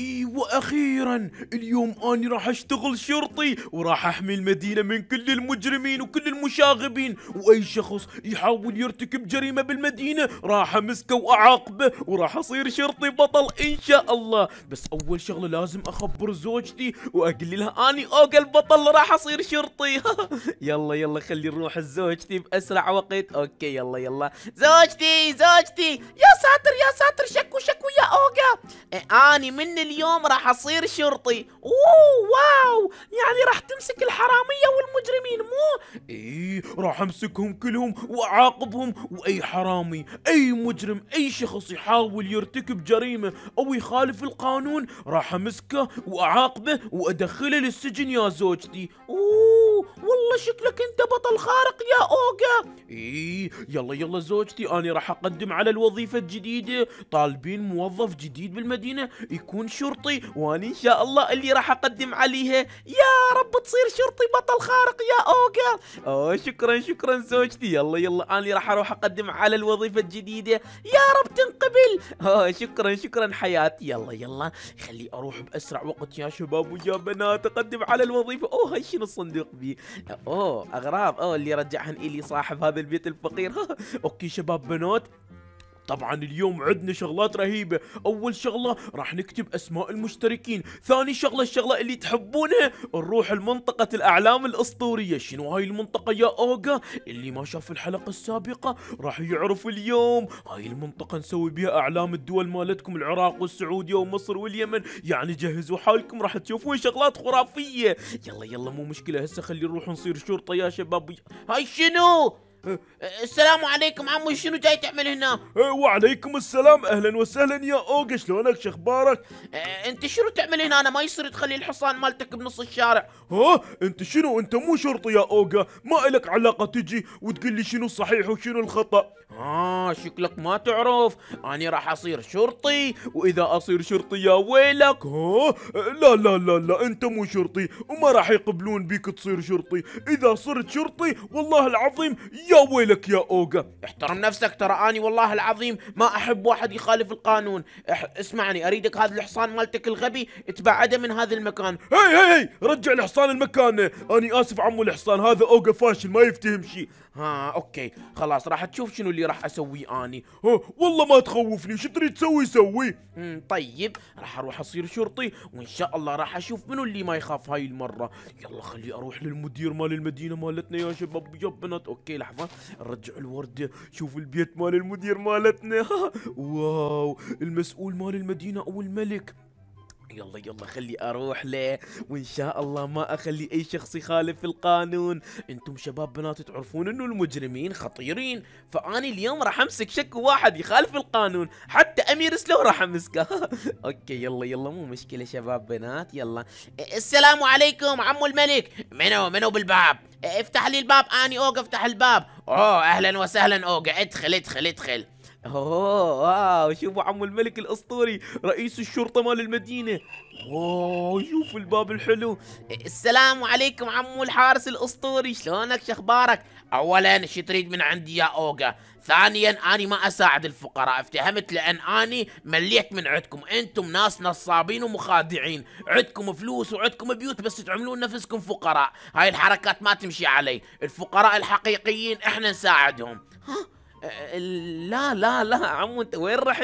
ايوه اخيرا اليوم اني راح اشتغل شرطي وراح احمي المدينه من كل المجرمين وكل المشاغبين واي شخص يحاول يرتكب جريمه بالمدينه راح امسكه واعاقبه وراح اصير شرطي بطل ان شاء الله بس اول شغله لازم اخبر زوجتي واقول لها اني اوجا البطل راح اصير شرطي يلا يلا خلي نروح لزوجتي باسرع وقت اوكي يلا يلا زوجتي زوجتي يا ساتر يا ساتر شكو شكو يا اوجا إيه، اني من اليوم راح اصير شرطي اوه واو يعني راح تمسك الحراميه والمجرمين مو اي راح امسكهم كلهم واعاقبهم واي حرامي اي مجرم اي شخص يحاول يرتكب جريمه او يخالف القانون راح امسكه واعاقبه وادخله للسجن يا زوجتي اوه والله شكلك انت بطل خارق يا اوغا اي يلا يلا زوجتي انا راح اقدم على الوظيفه الجديده طالبين موظف جديد بالمدينه يكون شرطي وان ان شاء الله اللي راح اقدم عليها يا رب تصير شرطي بطل خارق يا اوجر اوه شكرا شكرا زوجتي يلا يلا انا اللي راح اروح اقدم على الوظيفة الجديدة يا رب تنقبل اوه شكرا شكرا حياتي يلا يلا خلي اروح باسرع وقت يا شباب ويا بنات اقدم على الوظيفة اوه هاي شنو الصندوق بي اوه اغراض اوه اللي رجعهن الي صاحب هذا البيت الفقير اوكي شباب بنات طبعا اليوم عندنا شغلات رهيبة أول شغلة راح نكتب أسماء المشتركين ثاني شغلة الشغلة اللي تحبونها نروح لمنطقة الأعلام الأسطورية شنو هاي المنطقة يا أوغا اللي ما شاف الحلقة السابقة راح يعرف اليوم هاي المنطقة نسوي بها أعلام الدول مالتكم العراق والسعودية ومصر واليمن يعني جهزوا حالكم راح تشوفون شغلات خرافية يلا يلا مو مشكلة هسه خلي نروح نصير شرطة يا شباب هاي شنو السلام عليكم عمو شنو جاي تعمل هنا؟ أه، وعليكم السلام اهلا وسهلا يا اوجا شلونك شخبارك؟ أه، انت شنو تعمل هنا؟ انا ما يصير تخلي الحصان مالتك بنص الشارع. ها انت شنو انت مو شرطي يا اوجا ما الك علاقه تجي وتقول لي شنو الصحيح وشنو الخطا. اه شكلك ما تعرف اني راح اصير شرطي واذا اصير شرطي يا ويلك ها لا لا لا لا انت مو شرطي وما راح يقبلون بيك تصير شرطي اذا صرت شرطي والله العظيم يا ويلك يا اوجا احترم نفسك ترى اني والله العظيم ما احب واحد يخالف القانون اح... اسمعني اريدك هذا الحصان مالتك الغبي تبعده من هذا المكان هي هي هي رجع الحصان المكان اني اسف عمو الحصان هذا اوجا فاشل ما يفتهم شيء ها اوكي خلاص راح تشوف شنو اللي راح اسويه اني ها والله ما تخوفني شو تريد تسوي سوي طيب راح اروح اصير شرطي وان شاء الله راح اشوف منو اللي ما يخاف هاي المره يلا خلي اروح للمدير مال المدينه مالتنا يا شباب يا بنات اوكي لحظه نرجع الورده شوف البيت مال المدير مالتنا واو المسؤول مال المدينه او الملك يلا يلا خلي اروح له وان شاء الله ما اخلي اي شخص يخالف القانون انتم شباب بنات تعرفون انه المجرمين خطيرين فاني اليوم راح امسك شك واحد يخالف القانون حتى امير سلو راح امسكه اوكي يلا يلا مو مشكله شباب بنات يلا السلام عليكم عمو الملك منو منو بالباب افتح لي الباب اني اوقف افتح الباب اوه اهلا وسهلا اوقع ادخل ادخل ادخل اوه واو شوفوا عمو الملك الاسطوري رئيس الشرطة مال المدينة واو شوفوا الباب الحلو السلام عليكم عمو الحارس الاسطوري شلونك شخبارك اولا شو تريد من عندي يا اوغا ثانيا اني ما اساعد الفقراء افتهمت لان اني مليت من عندكم انتم ناس نصابين ومخادعين عندكم فلوس وعندكم بيوت بس تعملون نفسكم فقراء هاي الحركات ما تمشي علي الفقراء الحقيقيين احنا نساعدهم ها لا لا لا عمو انت وين رحت؟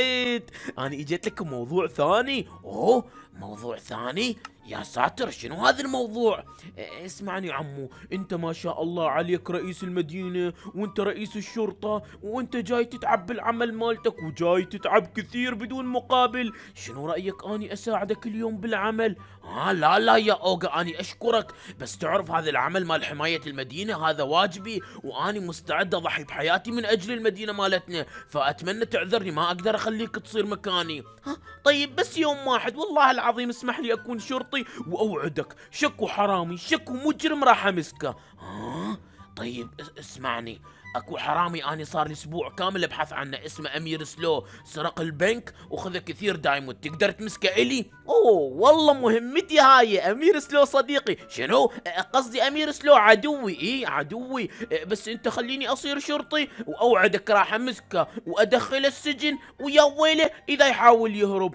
انا اجيت لك موضوع ثاني اوه موضوع ثاني يا ساتر شنو هذا الموضوع إيه، إيه، اسمعني عمو انت ما شاء الله عليك رئيس المدينة وانت رئيس الشرطة وانت جاي تتعب بالعمل مالتك وجاي تتعب كثير بدون مقابل شنو رأيك اني اساعدك اليوم بالعمل ها آه لا لا يا اوغا اني اشكرك بس تعرف هذا العمل مال حماية المدينة هذا واجبي واني مستعد اضحي بحياتي من اجل المدينة مالتنا فاتمنى تعذرني ما اقدر اخليك تصير مكاني ها طيب بس يوم واحد والله العظيم اسمح لي اكون شرطي صوتي واوعدك شكو حرامي شكو مجرم راح امسكه ها طيب اسمعني اكو حرامي اني صار لي اسبوع كامل ابحث عنه اسمه امير سلو سرق البنك وخذ كثير دايموند تقدر تمسكه الي اوه والله مهمتي هاي امير سلو صديقي شنو قصدي امير سلو عدوي اي عدوي بس انت خليني اصير شرطي واوعدك راح امسكه وادخله السجن ويا ويله اذا يحاول يهرب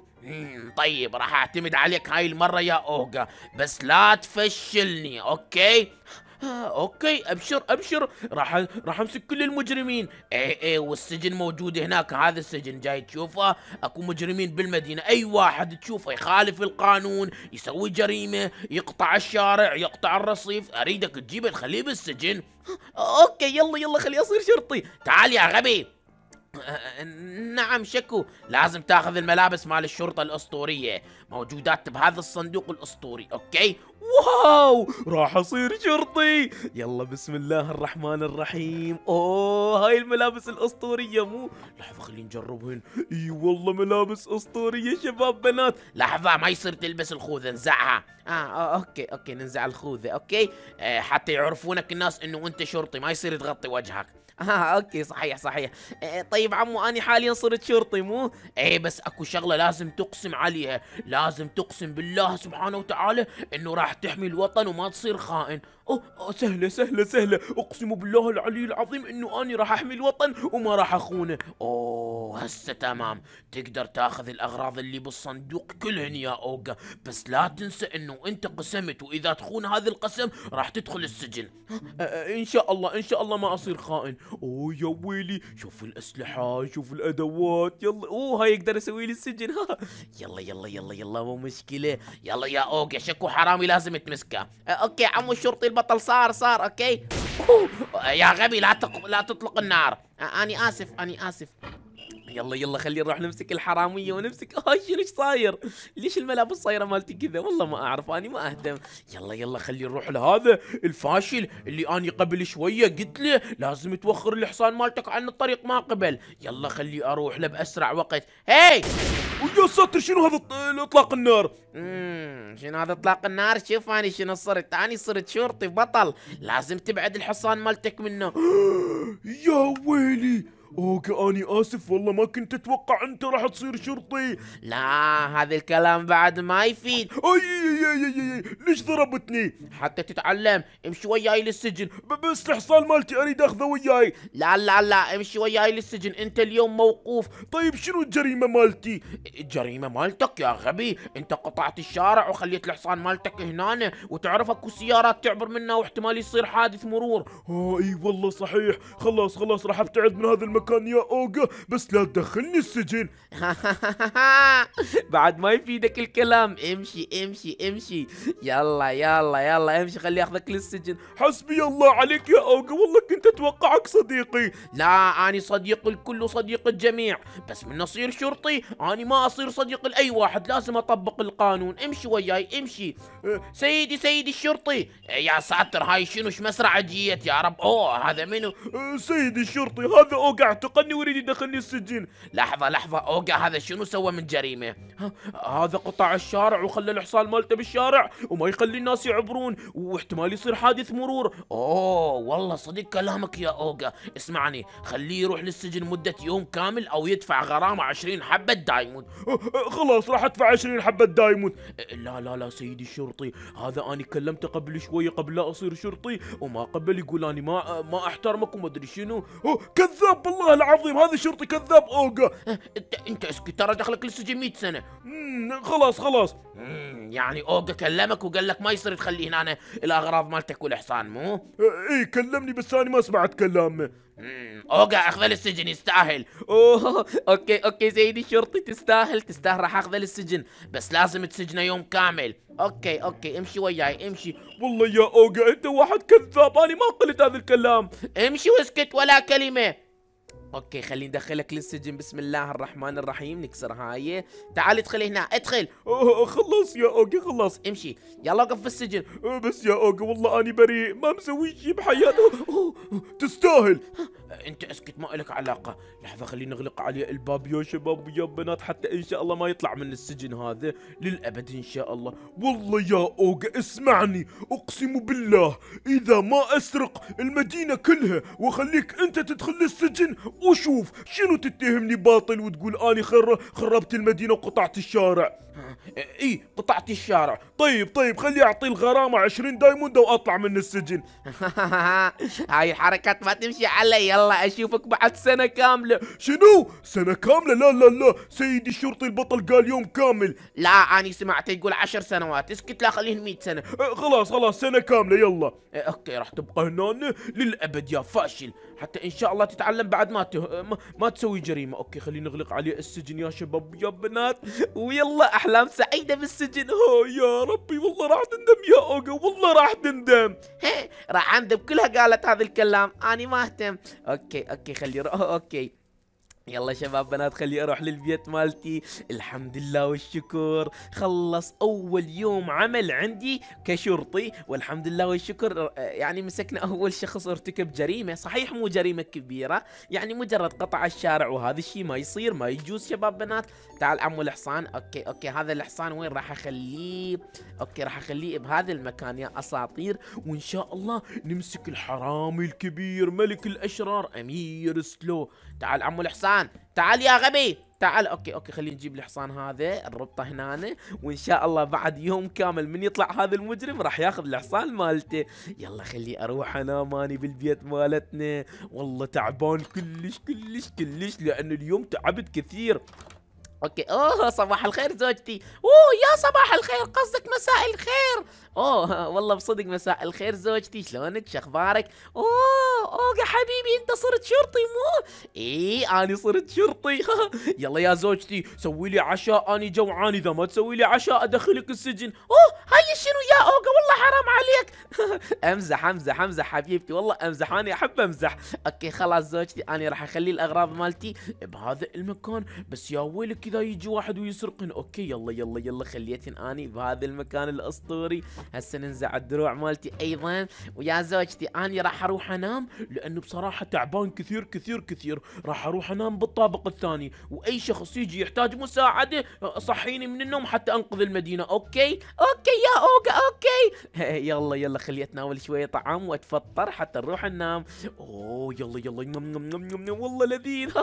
طيب راح اعتمد عليك هاي المرة يا اوغا بس لا تفشلني اوكي اوكي ابشر ابشر راح راح امسك كل المجرمين اي اي والسجن موجود هناك هذا السجن جاي تشوفه اكو مجرمين بالمدينه اي واحد تشوفه يخالف القانون يسوي جريمه يقطع الشارع يقطع الرصيف اريدك تجيبه تخليه بالسجن اوكي يلا يلا خليه اصير شرطي تعال يا غبي نعم شكو لازم تاخذ الملابس مال الشرطة الأسطورية موجودات بهذا الصندوق الأسطوري أوكي واو راح أصير شرطي يلا بسم الله الرحمن الرحيم أوه هاي الملابس الأسطورية مو لحظة خلينا نجربهن إي والله ملابس أسطورية شباب بنات لحظة ما يصير تلبس الخوذة انزعها آه, آه، أوكي أوكي ننزع الخوذة أوكي آه حتى يعرفونك الناس إنه أنت شرطي ما يصير تغطي وجهك اه اوكي صحيح صحيح إيه طيب عمو انا حاليا صرت شرطي مو اي بس اكو شغله لازم تقسم عليها لازم تقسم بالله سبحانه وتعالى انه راح تحمي الوطن وما تصير خائن أوه أوه سهلة سهلة سهلة أقسم بالله العلي العظيم إنه أنا راح أحمي الوطن وما راح أخونه أوه هسه تمام تقدر تاخذ الأغراض اللي بالصندوق كلهن يا أوغا بس لا تنسى إنه أنت قسمت وإذا تخون هذا القسم راح تدخل السجن أه، أه، إن شاء الله إن شاء الله ما أصير خائن أوه يا ويلي شوف الأسلحة شوف الأدوات يلا أوه هاي يقدر أسوي لي السجن ها يلا يلا يلا يلا مو مشكلة يلا يا أوغا شكو حرامي لازم تمسكه أه، أوكي عمو الشرطي البطل البطل صار صار اوكي أوه. يا غبي لا تق... لا تطلق النار اني اسف اني اسف يلا يلا خلينا نروح نمسك الحراميه ونمسك اه شنو ايش صاير؟ ليش الملابس صايره مالتي كذا؟ والله ما اعرف اني ما اهتم، يلا يلا خلينا نروح لهذا الفاشل اللي اني قبل شويه قلت له لازم توخر الحصان مالتك عن الطريق ما قبل، يلا خلي اروح له باسرع وقت، هاي ويا ساتر شنو هذا اطلاق النار اممم شنو هذا اطلاق النار شوف انا شنو صرت انا صرت شرطي بطل لازم تبعد الحصان مالتك منه يا ويلي اوك اني اسف والله ما كنت اتوقع انت راح تصير شرطي لا هذا الكلام بعد ما يفيد اي اي اي اي ليش ضربتني حتى تتعلم امشي وياي للسجن بس الحصان مالتي اريد اخذه وياي لا لا لا امشي وياي للسجن انت اليوم موقوف طيب شنو الجريمه مالتي الجريمه مالتك يا غبي انت قطعت الشارع وخليت الحصان مالتك هنا وتعرف اكو سيارات تعبر منها واحتمال يصير حادث مرور اه اي والله صحيح خلاص خلاص راح ابتعد من هذا المكان مكان يا اوجا بس لا تدخلني السجن بعد ما يفيدك الكلام امشي امشي امشي يلا يلا يلا امشي خلي اخذك للسجن حسبي الله عليك يا اوجا والله كنت اتوقعك صديقي لا اني صديق الكل وصديق الجميع بس من اصير شرطي اني ما اصير صديق لاي واحد لازم اطبق القانون امشي وياي امشي أه. سيدي سيدي الشرطي يا ساتر هاي شنو مسرعه جيت يا رب اوه هذا منو أه، سيدي الشرطي هذا اوقع اعتقلني ويريد يدخلني السجن لحظة لحظة اوجا هذا شنو سوى من جريمة هذا قطع الشارع وخلى الحصان مالته بالشارع وما يخلي الناس يعبرون واحتمال يصير حادث مرور أوه والله صدق كلامك يا اوجا اسمعني خليه يروح للسجن مدة يوم كامل أو يدفع غرامة 20 حبة دايموند خلاص راح أدفع 20 حبة دايموند لا لا لا سيدي الشرطي هذا أنا كلمته قبل شوية قبل لا أصير شرطي وما قبل يقول أنا ما ما أحترمك وما أدري شنو كذاب والله العظيم هذا الشرطي كذاب اوجا انت انت اسكت ترى دخلك لسه جي 100 سنه امم خلاص خلاص يعني اوجا كلمك وقال لك ما يصير تخلي هنا الاغراض مالتك والحصان مو؟ اي كلمني بس انا ما سمعت كلامه اوجا اخذ السجن يستاهل اوه اوكي اوكي سيدي الشرطي تستاهل تستاهل راح اخذ السجن بس لازم تسجنه يوم كامل اوكي اوكي امشي وياي امشي والله يا اوجا انت واحد كذاب انا ما قلت هذا الكلام امشي واسكت ولا كلمه اوكي خليني ادخلك للسجن بسم الله الرحمن الرحيم نكسر هاي تعال ادخل هنا ادخل خلص يا اوكي خلص امشي يلا وقف في السجن أه، بس يا اوكي والله اني بريء ما مسوي شيء بحياتي تستاهل أه، انت اسكت ما لك علاقه لحظه خلينا نغلق عليه الباب يا شباب ويا بنات حتى ان شاء الله ما يطلع من السجن هذا للابد ان شاء الله والله يا اوجا اسمعني اقسم بالله اذا ما اسرق المدينه كلها واخليك انت تدخل للسجن وشوف شنو تتهمني باطل وتقول اني خر خربت المدينه وقطعت الشارع اي قطعت الشارع طيب طيب خلي اعطي الغرامه 20 دايموند واطلع من السجن هاي حركات ما تمشي علي يلا اشوفك بعد سنه كامله شنو سنه كامله لا لا لا سيدي الشرطي البطل قال يوم كامل لا اني سمعته يقول 10 سنوات اسكت لا خليهن 100 سنه أه، خلاص خلاص سنه كامله يلا أه، اوكي راح تبقى هنا للابد يا فاشل حتى ان شاء الله تتعلم بعد ما ته... ما, ما تسوي جريمه اوكي خلينا نغلق عليه السجن يا شباب يا بنات ويلا احلام سعيده بالسجن ها يا ربي والله راح تندم يا اوجا والله راح تندم راح اندم كلها قالت هذا الكلام انا ما اهتم اوكي اوكي خلي ر... اوكي يلا شباب بنات خلي اروح للبيت مالتي الحمد لله والشكر خلص اول يوم عمل عندي كشرطي والحمد لله والشكر يعني مسكنا اول شخص ارتكب جريمه صحيح مو جريمه كبيره يعني مجرد قطع الشارع وهذا الشيء ما يصير ما يجوز شباب بنات تعال عمو الحصان اوكي اوكي هذا الحصان وين راح اخليه اوكي راح اخليه بهذا المكان يا اساطير وان شاء الله نمسك الحرامي الكبير ملك الاشرار امير سلو تعال عمو الحصان تعال يا غبي تعال اوكي اوكي خلينا نجيب الحصان هذا نربطه هنا وان شاء الله بعد يوم كامل من يطلع هذا المجرم راح ياخذ الحصان مالته يلا خلي اروح انا ماني بالبيت مالتنا والله تعبان كلش كلش كلش لان اليوم تعبت كثير اوكي اوه صباح الخير زوجتي اوه يا صباح الخير قصدك مساء الخير اوه والله بصدق مساء الخير زوجتي شلونك شخبارك اوه اوه حبيبي انت صرت شرطي مو اي انا صرت شرطي يلا يا زوجتي سوي لي عشاء انا جوعان اذا ما تسوي لي عشاء ادخلك السجن اوه هاي شنو يا اوه والله حرام عليك امزح امزح امزح حبيبتي والله امزح انا احب امزح اوكي خلاص زوجتي انا راح اخلي الاغراض مالتي بهذا المكان بس يا ويلك كذا يجي واحد ويسرقن اوكي يلا يلا يلا خليتن اني بهذا المكان الاسطوري هسه ننزع الدروع مالتي ايضا ويا زوجتي اني راح اروح انام لانه بصراحه تعبان كثير كثير كثير راح اروح انام بالطابق الثاني واي شخص يجي يحتاج مساعده صحيني من النوم حتى انقذ المدينه اوكي اوكي يا اوكا اوكي يلا يلا خلي اتناول شويه طعام واتفطر حتى نروح ننام اوه يلا يلا نم نم نم نم والله لذيذ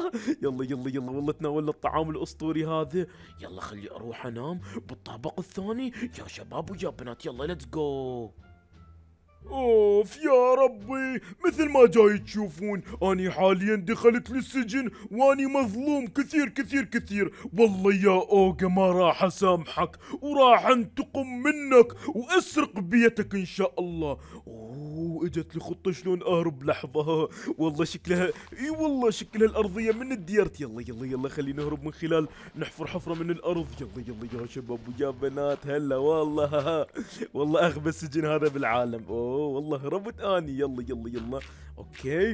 يلا يلا يلا والله تناولنا الطعام الاسطوري الدوري هذا يلا خلي اروح انام بالطابق الثاني يا شباب ويا بنات يلا ليتس جو اوف يا ربي مثل ما جاي تشوفون اني حاليا دخلت للسجن واني مظلوم كثير كثير كثير والله يا اوغا ما راح اسامحك وراح انتقم منك واسرق بيتك ان شاء الله اوه اجت لي خطه شلون اهرب لحظه والله شكلها اي والله شكلها الارضيه من الديرت يلا يلا يلا خلينا نهرب من خلال نحفر حفره من الارض يلا يلا يا شباب ويا بنات هلا والله والله اغبى السجن هذا بالعالم اوه اوه والله هربت اني يلا يلا يلا اوكي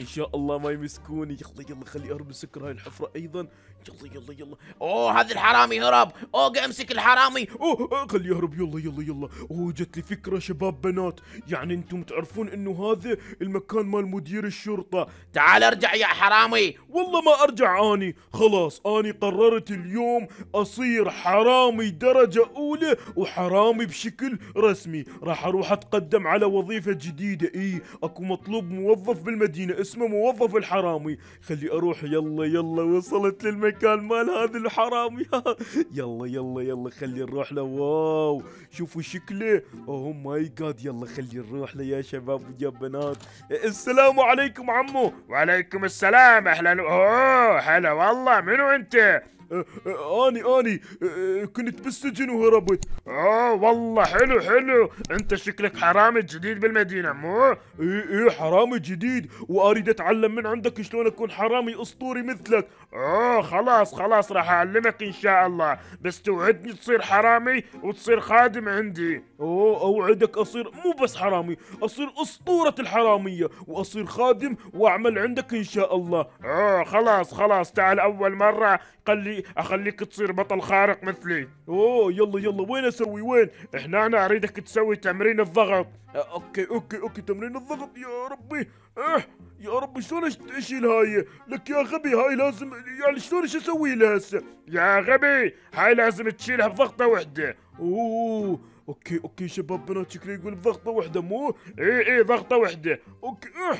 ان شاء الله ما يمسكوني يلا يلا خلي ارمي سكر هاي الحفره ايضا يلا يلا يلا اوه هذا الحرامي هرب اوه امسك الحرامي اوه خليه يهرب يلا يلا يلا اوه جت لي فكره شباب بنات يعني انتم تعرفون انه هذا المكان مال مدير الشرطه تعال ارجع يا حرامي والله ما ارجع اني خلاص اني قررت اليوم اصير حرامي درجه اولى وحرامي بشكل رسمي راح اروح اتقدم على وظيفه جديده اي اكو مطلوب موظف بالمدينه اسمه موظف الحرامي خلي اروح يلا يلا وصلت للمكان المكان مال هذا الحرام يا يلا يلا يلا خلي نروح له واو شوفوا شكله اوه ماي جاد يلا خلي نروح له يا شباب ويا بنات السلام عليكم عمو وعليكم السلام اهلا اوه هلا والله منو انت اني آه، اني آه، آه، كنت بالسجن وهربت اه والله حلو حلو انت شكلك حرامي جديد بالمدينه مو ايه ايه حرامي جديد واريد اتعلم من عندك شلون اكون حرامي اسطوري مثلك اه خلاص خلاص راح اعلمك ان شاء الله بس توعدني تصير حرامي وتصير خادم عندي اوه اوعدك اصير مو بس حرامي اصير اسطوره الحراميه واصير خادم واعمل عندك ان شاء الله اه خلاص خلاص تعال اول مره قال لي اخليك تصير بطل خارق مثلي اوه يلا يلا وين اسوي وين احنا انا اريدك تسوي تمرين الضغط أه، اوكي اوكي اوكي تمرين الضغط يا ربي اه يا ربي شلون اشيل هاي لك يا غبي هاي لازم يعني شلون ايش اسوي لها هسه يا غبي هاي لازم تشيلها بضغطه وحده اوه اوكي اوكي شباب بنات شكله يقول بضغطه وحده مو اي اي ضغطه وحده اوكي اه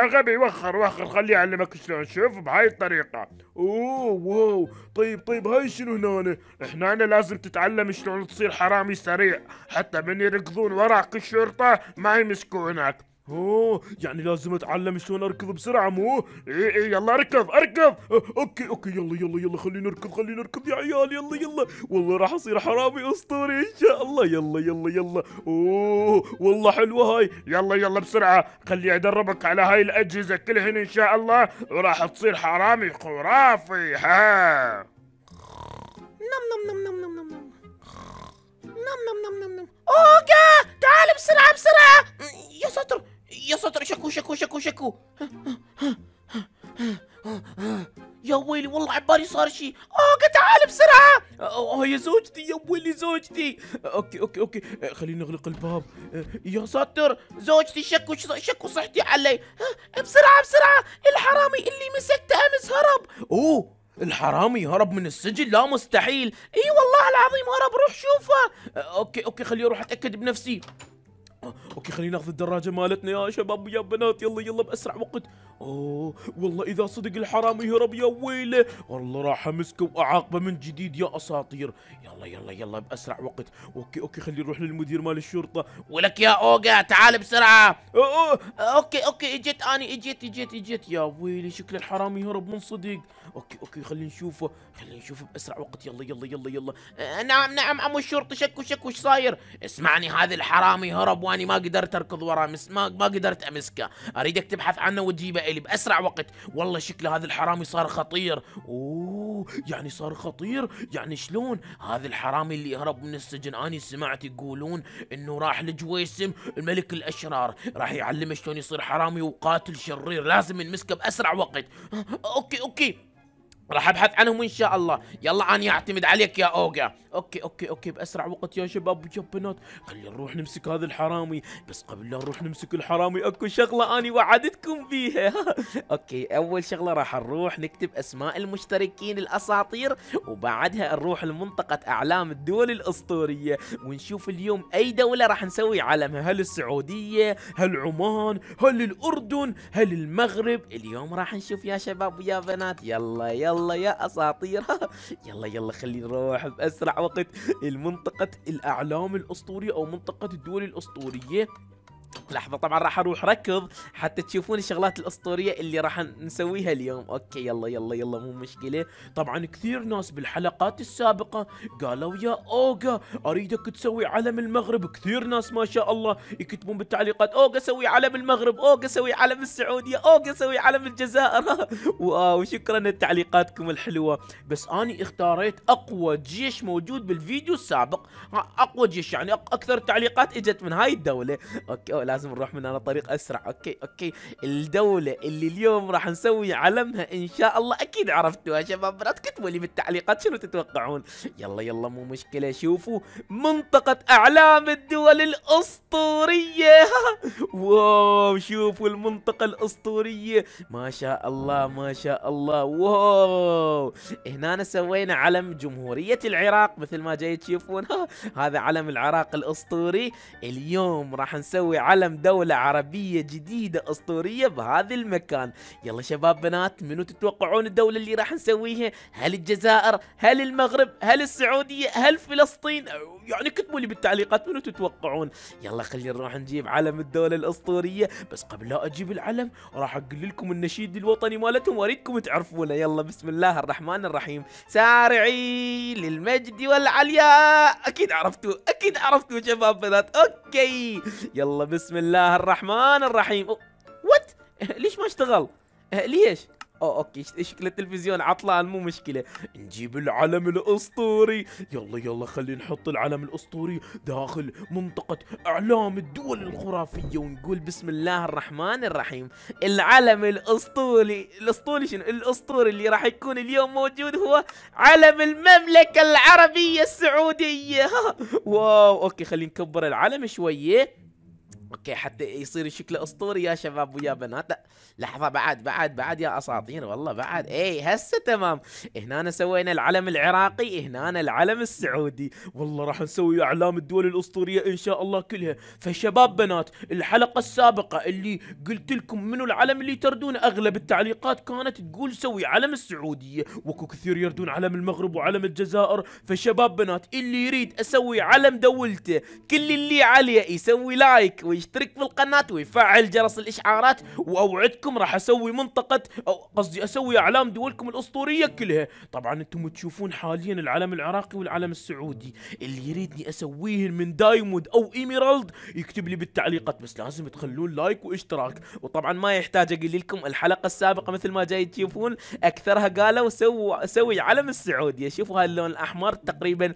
يا غبي وخر وخر خلي اعلمك شلون شوف بهاي الطريقة اوه واو طيب طيب هاي شنو هنا احنا أنا لازم تتعلم شلون تصير حرامي سريع حتى من يركضون وراك الشرطة ما يمسكونك اوه يعني لازم اتعلم شلون اركض بسرعه مو اي اي يلا اركض اركض اوكي اوكي يلا يلا يلا خلينا نركض خلينا نركض يا عيال يلا يلا والله راح اصير حرامي اسطوري ان شاء الله يلا يلا يلا اوه والله حلوه هاي يلا يلا بسرعه خلي ادربك على هاي الاجهزه كلهن ان شاء الله وراح تصير حرامي خرافي ها نم نم نم نم نم نم نم نم نم نم نم اوكا تعال بسرعه بسرعه يا ساتر يا ساتر شكو شكو شكو شكو يا ويلي والله عبالي صار شيء اوكي آه، تعال بسرعه اه يا زوجتي يا ويلي زوجتي اوكي اوكي اوكي خليني اغلق الباب يا ساتر زوجتي شكو شكو صحتي علي بسرعه بسرعه الحرامي اللي مسكته امس هرب اوه الحرامي هرب من السجن لا مستحيل اي والله العظيم هرب روح شوفه اوكي اوكي خليني اروح اتاكد بنفسي اوكي خلينا ناخذ الدراجة مالتنا يا شباب ويا بنات يلا يلا باسرع وقت اوه والله اذا صدق الحرامي هرب يا ويله والله راح امسكه واعاقبه من جديد يا اساطير يلا يلا يلا باسرع وقت اوكي اوكي خلينا نروح للمدير مال الشرطة ولك يا اوجا تعال بسرعة أوه. اوكي اوكي اجيت اني اجيت اجيت اجيت يا ويلي شكل الحرامي هرب من صدق اوكي اوكي خلينا نشوفه خلينا نشوفه باسرع وقت يلا يلا يلا يلا آه نعم نعم عمو الشرطي شكو شكو ايش صاير اسمعني هذا الحرامي هرب واني ما قدرت اركض وراه مس... ما ما قدرت امسكه اريدك تبحث عنه وتجيبه الي باسرع وقت والله شكله هذا الحرامي صار خطير اوه يعني صار خطير يعني شلون هذا الحرامي اللي هرب من السجن اني سمعت يقولون انه راح لجويسم الملك الاشرار راح يعلمه شلون يصير حرامي وقاتل شرير لازم نمسكه باسرع وقت أه، اوكي اوكي راح ابحث عنهم ان شاء الله يلا انا اعتمد عليك يا اوغا اوكي اوكي اوكي باسرع وقت يا شباب يا بنات خلينا نروح نمسك هذا الحرامي بس قبل لا نروح نمسك الحرامي اكو شغله اني وعدتكم بيها اوكي اول شغله راح نروح نكتب اسماء المشتركين الاساطير وبعدها نروح لمنطقه اعلام الدول الاسطوريه ونشوف اليوم اي دوله راح نسوي علمها هل السعوديه هل عمان هل الاردن هل المغرب اليوم راح نشوف يا شباب ويا بنات يلا يلا يلا يا اساطير يلا يلا خلينا نروح باسرع وقت لمنطقه الاعلام الاسطوريه او منطقه الدول الاسطوريه لحظه طبعا راح اروح ركض حتى تشوفون الشغلات الاسطوريه اللي راح نسويها اليوم اوكي يلا يلا يلا مو مشكله طبعا كثير ناس بالحلقات السابقه قالوا يا اوغا اريدك تسوي علم المغرب كثير ناس ما شاء الله يكتبون بالتعليقات اوغا سوي علم المغرب اوغا سوي علم السعوديه اوغا سوي علم الجزائر واو شكرا لتعليقاتكم الحلوه بس اني اختاريت اقوى جيش موجود بالفيديو السابق اقوى جيش يعني اكثر تعليقات اجت من هاي الدوله اوكي أو لازم لازم نروح من هذا الطريق اسرع اوكي اوكي الدوله اللي اليوم راح نسوي علمها ان شاء الله اكيد عرفتوها شباب لا كتبوا لي بالتعليقات شنو تتوقعون يلا يلا مو مشكله شوفوا منطقه اعلام الدول الاسطوريه واو شوفوا المنطقه الاسطوريه ما شاء الله ما شاء الله واو هنا سوينا علم جمهوريه العراق مثل ما جاي تشوفون هذا علم العراق الاسطوري اليوم راح نسوي علم نعلم دولة عربية جديدة أسطورية بهذا المكان يلا شباب بنات منو تتوقعون الدولة اللي راح نسويها هل الجزائر هل المغرب هل السعودية هل فلسطين يعني كتبوا لي بالتعليقات منو تتوقعون يلا خلينا نروح نجيب علم الدولة الأسطورية بس قبل لا أجيب العلم راح أقول لكم النشيد الوطني مالتهم وأريدكم تعرفونه يلا بسم الله الرحمن الرحيم سارعي للمجد والعلياء أكيد عرفتوا أكيد عرفتوا شباب بنات أوكي يلا بسم الله الرحمن الرحيم وات ليش ما اشتغل ليش أو اوكي شكل التلفزيون عطلان مو مشكله نجيب العلم الاسطوري يلا يلا خلينا نحط العلم الاسطوري داخل منطقه اعلام الدول الخرافيه ونقول بسم الله الرحمن الرحيم العلم الاسطوري الاسطوري شنو الاسطوري اللي راح يكون اليوم موجود هو علم المملكه العربيه السعوديه واو اوكي خلينا نكبر العلم شويه اوكي حتى يصير شكله اسطوري يا شباب ويا بنات لا لحظه بعد بعد بعد يا اساطير والله بعد اي هسه تمام هنا سوينا العلم العراقي هنا العلم السعودي والله راح نسوي اعلام الدول الاسطوريه ان شاء الله كلها فشباب بنات الحلقه السابقه اللي قلت لكم منو العلم اللي تردون اغلب التعليقات كانت تقول سوي علم السعوديه وكو كثير يردون علم المغرب وعلم الجزائر فشباب بنات اللي يريد اسوي علم دولته كل اللي عليه يسوي لايك يشترك في القناة ويفعل جرس الإشعارات وأوعدكم راح أسوي منطقة أو قصدي أسوي أعلام دولكم الأسطورية كلها طبعا أنتم تشوفون حاليا العلم العراقي والعلم السعودي اللي يريدني أسويه من دايمود أو إيميرالد يكتب لي بالتعليقات بس لازم تخلون لايك واشتراك وطبعا ما يحتاج أقول لكم الحلقة السابقة مثل ما جاي تشوفون أكثرها قالوا سووا سوي علم السعودية شوفوا هاللون الأحمر تقريبا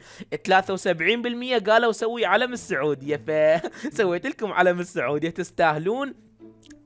73% قالوا سوي علم السعودية فسويت لكم علم العالم السعودي تستاهلون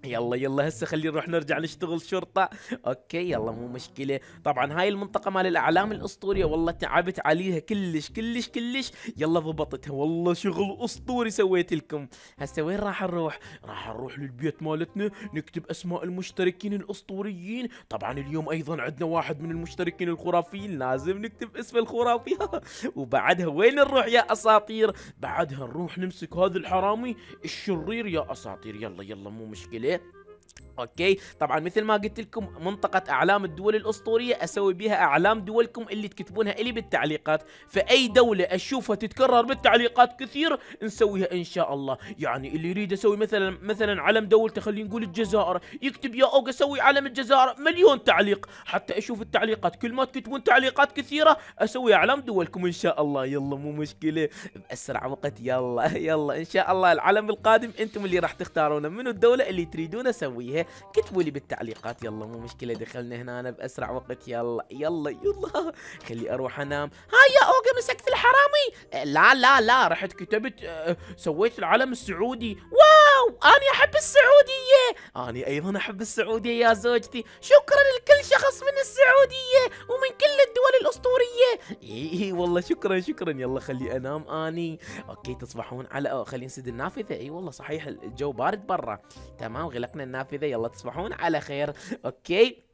يلا يلا هسه خلينا نروح نرجع نشتغل شرطة اوكي يلا مو مشكلة طبعا هاي المنطقة مال الاعلام الاسطورية والله تعبت عليها كلش كلش كلش يلا ضبطتها والله شغل اسطوري سويت لكم هسه وين راح نروح راح نروح للبيت مالتنا نكتب اسماء المشتركين الاسطوريين طبعا اليوم ايضا عندنا واحد من المشتركين الخرافيين لازم نكتب اسم الخرافي وبعدها وين نروح يا اساطير بعدها نروح نمسك هذا الحرامي الشرير يا اساطير يلا يلا مو مشكلة 哎。اوكي طبعا مثل ما قلت لكم منطقه اعلام الدول الاسطوريه اسوي بها اعلام دولكم اللي تكتبونها الي بالتعليقات فاي دوله اشوفها تتكرر بالتعليقات كثير نسويها ان شاء الله يعني اللي يريد اسوي مثلا مثلا علم دولته خلينا نقول الجزائر يكتب يا اوق اسوي علم الجزائر مليون تعليق حتى اشوف التعليقات كل ما تكتبون تعليقات كثيره اسوي اعلام دولكم ان شاء الله يلا مو مشكله باسرع وقت يلا يلا ان شاء الله العلم القادم انتم اللي راح تختارونه منو الدوله اللي تريدون اسويها كتبوا لي بالتعليقات يلا مو مشكله دخلنا هنا أنا باسرع وقت يلا يلا يلا خلي اروح انام هاي يا اوجا مسكت الحرامي لا لا لا رحت كتبت آه، سويت العلم السعودي واو واو أنا أحب السعودية أنا أيضا أحب السعودية يا زوجتي شكرا لكل شخص من السعودية ومن كل الدول الأسطورية إي إي والله شكرا شكرا يلا خلي أنام أني أوكي تصبحون على أو خلي نسد النافذة إي والله صحيح الجو بارد برا تمام غلقنا النافذة يلا تصبحون على خير أوكي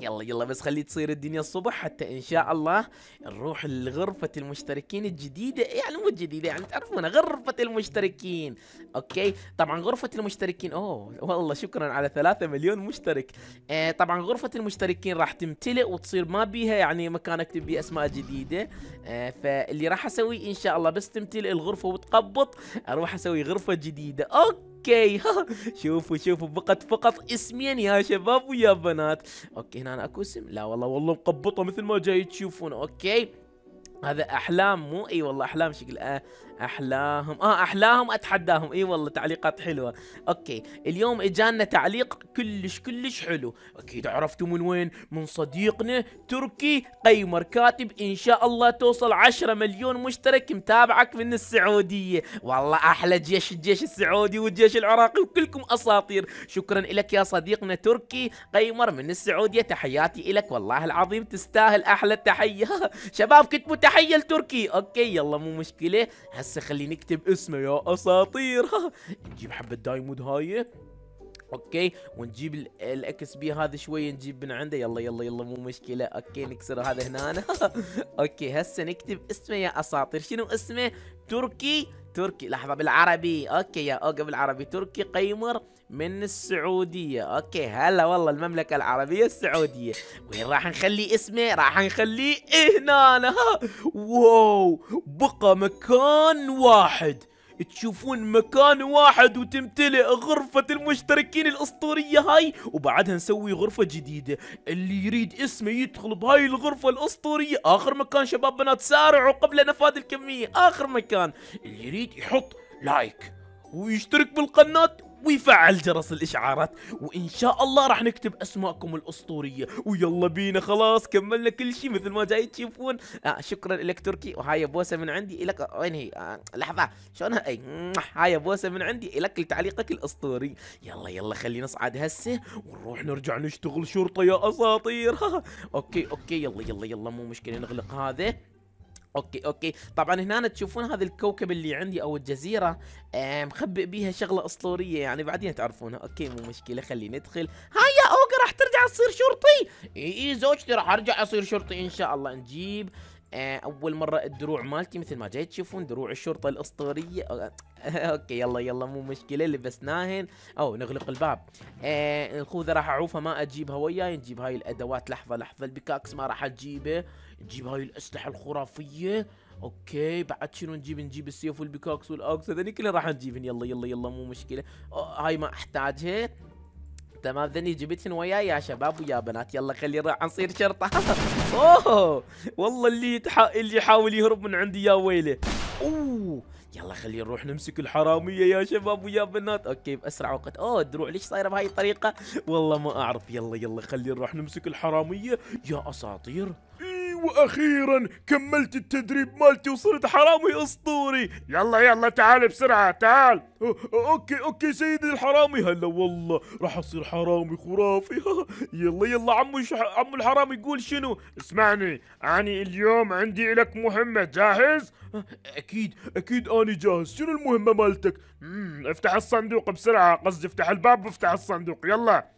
يلا يلا بس خلي تصير الدنيا الصبح حتى ان شاء الله نروح لغرفة المشتركين الجديدة يعني مو جديدة يعني تعرفونها غرفة المشتركين اوكي طبعا غرفة المشتركين اوه والله شكرا على ثلاثة مليون مشترك آه طبعا غرفة المشتركين راح تمتلئ وتصير ما بيها يعني مكان اكتب بيه اسماء جديدة آه فاللي راح اسويه ان شاء الله بس تمتلئ الغرفة وتقبط اروح اسوي غرفة جديدة اوكي اوكي شوفوا شوفوا فقط فقط اسمين يا شباب ويا بنات اوكي هنا أنا اكو اسم لا والله والله مقبطه مثل ما جاي تشوفون اوكي هذا احلام مو اي والله احلام شكل آه، احلاهم اه احلاهم اتحداهم اي والله تعليقات حلوه اوكي اليوم اجانا تعليق كلش كلش حلو اكيد عرفتوا من وين من صديقنا تركي قيمر كاتب ان شاء الله توصل 10 مليون مشترك متابعك من السعوديه والله احلى جيش الجيش السعودي والجيش العراقي وكلكم اساطير شكرا لك يا صديقنا تركي قيمر من السعوديه تحياتي لك والله العظيم تستاهل احلى تحيه شباب كتبوا تحيه لتركي اوكي يلا مو مشكله هسه خليني نكتب اسمه يا اساطير نجيب حبه دايمود هاي اوكي ونجيب الاكس بي هذا شويه نجيب من عنده يلا يلا يلا مو مشكله اوكي نكسر هذا هنا اوكي هسه نكتب اسمه يا اساطير شنو اسمه تركي تركي لحظه بالعربي اوكي يا اوقف بالعربي تركي قيمر من السعودية أوكي هلا والله المملكة العربية السعودية وين راح نخلي اسمه راح نخليه هنا ها واو بقى مكان واحد تشوفون مكان واحد وتمتلئ غرفة المشتركين الأسطورية هاي وبعدها نسوي غرفة جديدة اللي يريد اسمه يدخل بهاي الغرفة الأسطورية آخر مكان شباب بنات سارعوا قبل نفاذ الكمية آخر مكان اللي يريد يحط لايك ويشترك بالقناة ويفعل جرس الاشعارات وان شاء الله راح نكتب اسماءكم الاسطوريه ويلا بينا خلاص كملنا كل شيء مثل ما جاي تشوفون آه شكرا لك تركي وهاي بوسه من عندي لك وين هي آه لحظه شلون اي هاي بوسه من عندي لك لتعليقك الاسطوري يلا يلا خلينا نصعد هسه ونروح نرجع نشتغل شرطه يا اساطير اوكي اوكي يلا يلا يلا مو مشكله نغلق هذا اوكي اوكي طبعا هنا تشوفون هذا الكوكب اللي عندي او الجزيره مخبئ بيها شغله اسطوريه يعني بعدين تعرفونها اوكي مو مشكله خلي ندخل هيا يا راح ترجع تصير شرطي اي اي زوجتي راح ارجع اصير شرطي ان شاء الله نجيب آه، اول مره الدروع مالتي مثل ما جاي تشوفون دروع الشرطه الاسطوريه اوكي يلا يلا مو مشكله لبسناهن او نغلق الباب آه، الخوذه راح اعوفها ما اجيبها وياي نجيب هاي الادوات لحظه لحظه البيكاكس ما راح اجيبه نجيب هاي الاسلحه الخرافيه اوكي بعد شنو نجيب نجيب السيوف والبيكوكس والاوكس هذني كلها راح نجيب يلا يلا يلا مو مشكله هاي ما احتاجها تمام ذني جبتهن وياي يا شباب ويا بنات يلا خلي راح نصير شرطه اوه والله اللي يتح... اللي يحاول يهرب من عندي يا ويله اوه يلا خلينا نروح نمسك الحراميه يا شباب ويا بنات اوكي باسرع وقت اوه الدروع ليش صايره بهاي الطريقه والله ما اعرف يلا يلا خلينا نروح نمسك الحراميه يا اساطير واخيرا كملت التدريب مالتي وصرت حرامي اسطوري يلا يلا تعال بسرعه تعال اوكي اوكي سيدي الحرامي هلا والله راح اصير حرامي خرافي يلا يلا عمو ش... عمو الحرامي يقول شنو اسمعني اني اليوم عندي لك مهمه جاهز اكيد اكيد اني جاهز شنو المهمه مالتك افتح الصندوق بسرعه قصدي افتح الباب وافتح الصندوق يلا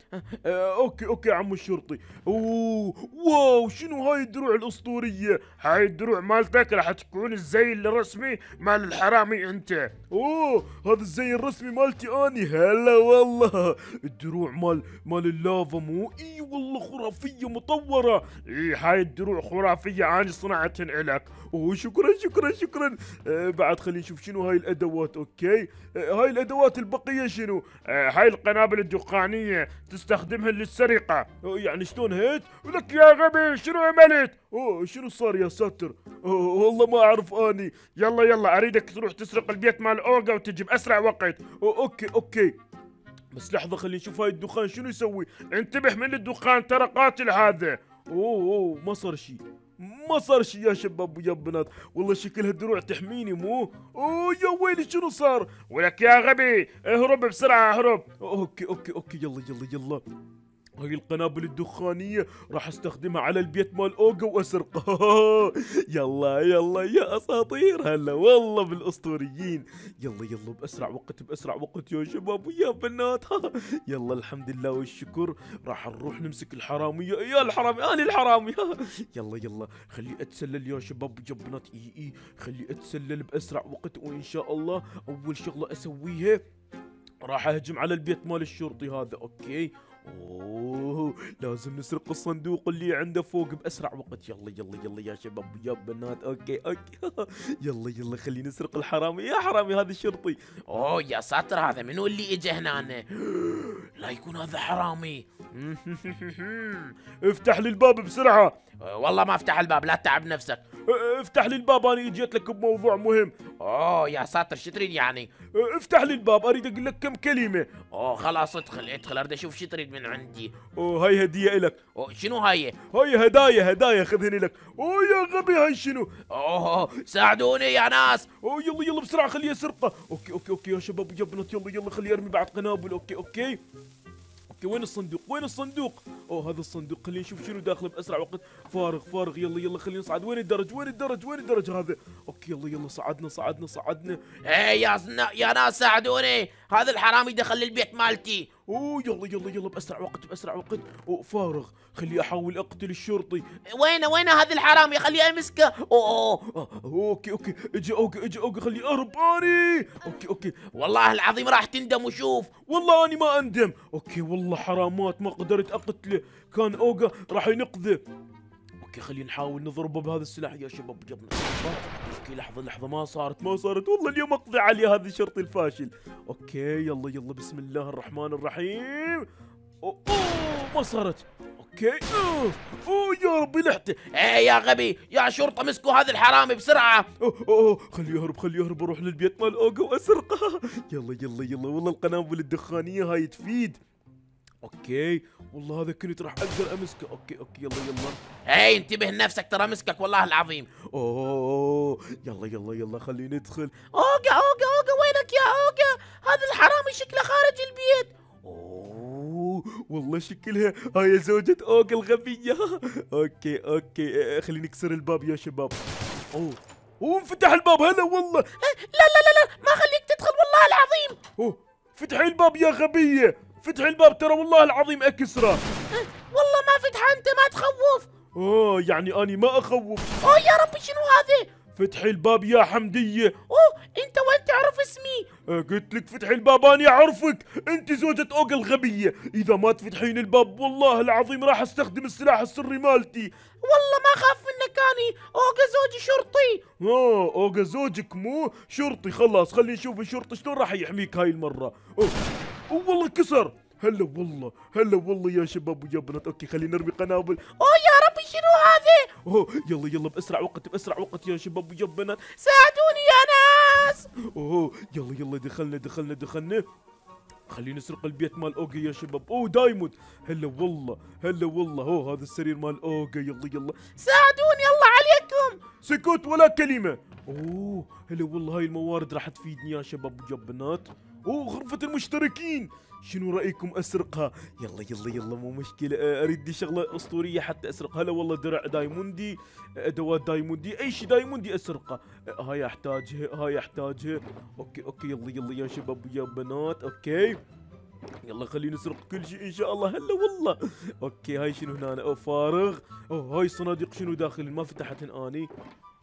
آه، اوكي اوكي عمو الشرطي اوه واو شنو هاي الدروع الاسطوريه هاي الدروع مالتك راح تكون الزي الرسمي مال الحرامي انت اوه هذا الزي الرسمي مالتي اني هلا والله الدروع مال مال اللافا مو اي والله خرافيه مطوره اي هاي الدروع خرافيه اني صنعتهن الك اوه شكرا شكرا شكرا آه بعد خلينا نشوف شنو هاي الادوات اوكي آه هاي الادوات البقيه شنو آه هاي القنابل الدخانيه تستخدمها للسرقة يعني شلون هيك ولك يا غبي شنو عملت اوه شنو صار يا ساتر اوه والله ما اعرف اني يلا يلا اريدك تروح تسرق البيت مال أوغا وتجي باسرع وقت أوه اوكي اوكي بس لحظة خلينا نشوف هاي الدخان شنو يسوي انتبه من الدخان ترى قاتل هذا اوه اوه ما صار شيء ما صار شي يا شباب ويا بنات والله شكل هالدروع تحميني مو اوه يا ويلي شنو صار ولك يا غبي اهرب بسرعه اهرب اوكي اوكي اوكي يلا يلا يلا هاي القنابل الدخانية راح استخدمها على البيت مال اوجا واسرقه يلا يلا يا اساطير هلا والله بالاسطوريين يلا يلا باسرع وقت باسرع وقت يا شباب ويا بنات يلا الحمد لله والشكر راح نروح نمسك الحرامية يا الحرامي انا الحرامي يلا يلا خلي اتسلل يا شباب ويا بنات اي اي خلي اتسلل باسرع وقت وان شاء الله اول شغلة اسويها راح اهجم على البيت مال الشرطي هذا اوكي اوه لازم نسرق الصندوق اللي عنده فوق باسرع وقت يلا يلا يلا يا شباب يا بنات اوكي اوكي يلا يلا خلينا نسرق الحرامي يا حرامي هذا الشرطي اوه يا ساتر هذا منو اللي اجى هنا لا يكون هذا حرامي افتح لي الباب بسرعه أه، والله ما افتح الباب لا تتعب نفسك أه، افتح لي الباب انا اجيت لك بموضوع مهم اوه يا ساتر شو تريد يعني أه، افتح لي الباب اريد اقول لك كم كلمه اوه خلاص ادخل ادخل اريد اشوف شو تريد من عندي اوه هاي هديه لك اوه شنو هاي هاي هدايا هدايا خذهن لك اوه يا غبي هاي شنو اوه ساعدوني يا ناس اوه يلا يلا بسرعه خليها سرقه اوكي اوكي اوكي يا شباب يا بنات يلا يلا خلي ارمي بعد قنابل اوكي اوكي اوكي وين الصندوق وين الصندوق اوه هذا الصندوق خلينا نشوف شنو داخله باسرع وقت فارغ فارغ يلا يلا خلينا نصعد وين الدرج وين الدرج وين الدرج هذا اوكي يلا يلا صعدنا صعدنا صعدنا ايه يا يا ناس ساعدوني هذا الحرامي دخل البيت مالتي اوه يلا يلا يلا باسرع وقت باسرع وقت أوه فارغ خليه احاول اقتل الشرطي وينه وينه هذا الحرامي خليه امسكه اوه اوه اوكي اوكي اجي اوكي اجي اوكي خليه اهرب اني اوكي اوكي والله العظيم راح تندم وشوف والله اني ما اندم اوكي والله حرامات ما قدرت اقتله كان اوجا راح ينقذه اوكي خلينا نحاول نضربه بهذا السلاح يا شباب جبنا اوكي لحظه لحظه ما صارت ما صارت والله اليوم اقضي عليه هذا الشرطي الفاشل اوكي يلا يلا بسم الله الرحمن الرحيم اوه, أوه ما صارت اوكي اوه, يا ربي لحته ايه يا غبي يا شرطه مسكوا هذا الحرامي بسرعه اوه اوه خليه يهرب خليه يهرب اروح للبيت مال اوجا واسرقه يلا يلا يلا والله القنابل الدخانيه هاي تفيد اوكي والله هذا كنت راح اقدر امسكه اوكي اوكي يلا يلا اي انتبه لنفسك ترى مسكك والله العظيم اوه يلا يلا يلا خلينا ندخل اوقع اوقع اوقع وينك يا اوقع هذا الحرامي شكله خارج البيت والله شكلها هاي زوجة اوك الغبية اوكي اوكي إيه، إيه، خليني اكسر الباب يا شباب اوه وانفتح الباب هلا والله إيه، لا لا لا لا ما خليك تدخل والله العظيم اوه فتحي الباب يا غبية فتح الباب ترى والله العظيم اكسره والله ما فتحه انت ما تخوف اه يعني اني ما اخوف اوه يا ربي شنو هذا فتح الباب يا حمدية اوه انت وين تعرف اسمي أه، قلت لك فتح الباب انا اعرفك انت زوجة اوغ الغبية اذا ما تفتحين الباب والله العظيم راح استخدم السلاح السري مالتي والله ما خاف منك اني اوجا زوجي شرطي اه اوجا زوجك مو شرطي خلاص خلينا نشوف الشرطي شلون راح يحميك هاي المرة أوه. والله كسر هلا والله هلا والله يا شباب ويا بنات اوكي خلينا نرمي قنابل اوه يا ربي شنو هذا اوه يلا يلا باسرع وقت باسرع وقت يا شباب ويا بنات ساعدوني يا ناس اوه يلا يلا دخلنا دخلنا دخلنا خلينا نسرق البيت مال اوجا يا شباب اوه دايموند هلا والله هلا والله اوه هذا السرير مال اوجا يلا يلا ساعدوني الله عليكم سكوت ولا كلمه اوه هلا والله هاي الموارد راح تفيدني يا شباب ويا بنات أوه غرفة المشتركين شنو رايكم اسرقها يلا يلا يلا مو مشكله اريد دي شغله اسطوريه حتى اسرقها هلا والله درع دايموندي ادوات دايموندي اي شيء دايموندي اسرقه هاي احتاجها هاي احتاجها اوكي اوكي يلا يلا يا شباب ويا بنات اوكي يلا خلينا نسرق كل شيء ان شاء الله هلا والله اوكي هاي شنو هنا او فارغ او هاي الصناديق شنو داخل ما فتحت اني